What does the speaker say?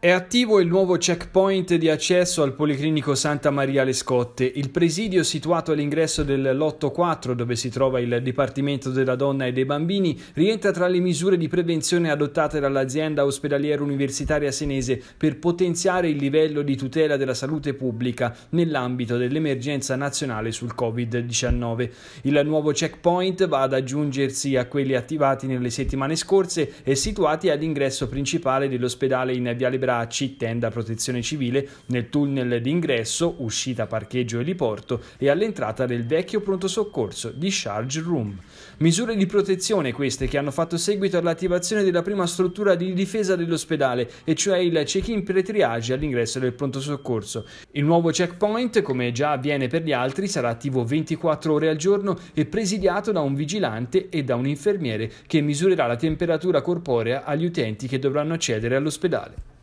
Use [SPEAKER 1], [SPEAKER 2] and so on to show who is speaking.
[SPEAKER 1] È attivo il nuovo checkpoint di accesso al Policlinico Santa Maria Le Scotte. Il presidio situato all'ingresso del lotto 4, dove si trova il Dipartimento della Donna e dei Bambini, rientra tra le misure di prevenzione adottate dall'azienda ospedaliera universitaria senese per potenziare il livello di tutela della salute pubblica nell'ambito dell'emergenza nazionale sul Covid-19. Il nuovo checkpoint va ad aggiungersi a quelli attivati nelle settimane scorse e situati all'ingresso principale dell'ospedale in Viale Libera bracci, tenda protezione civile nel tunnel d'ingresso, uscita parcheggio eliporto e all'entrata del vecchio pronto soccorso di Charge Room. Misure di protezione queste che hanno fatto seguito all'attivazione della prima struttura di difesa dell'ospedale, e cioè il check-in pre-triage all'ingresso del pronto soccorso. Il nuovo checkpoint, come già avviene per gli altri, sarà attivo 24 ore al giorno e presidiato da un vigilante e da un infermiere che misurerà la temperatura corporea agli utenti che dovranno accedere all'ospedale.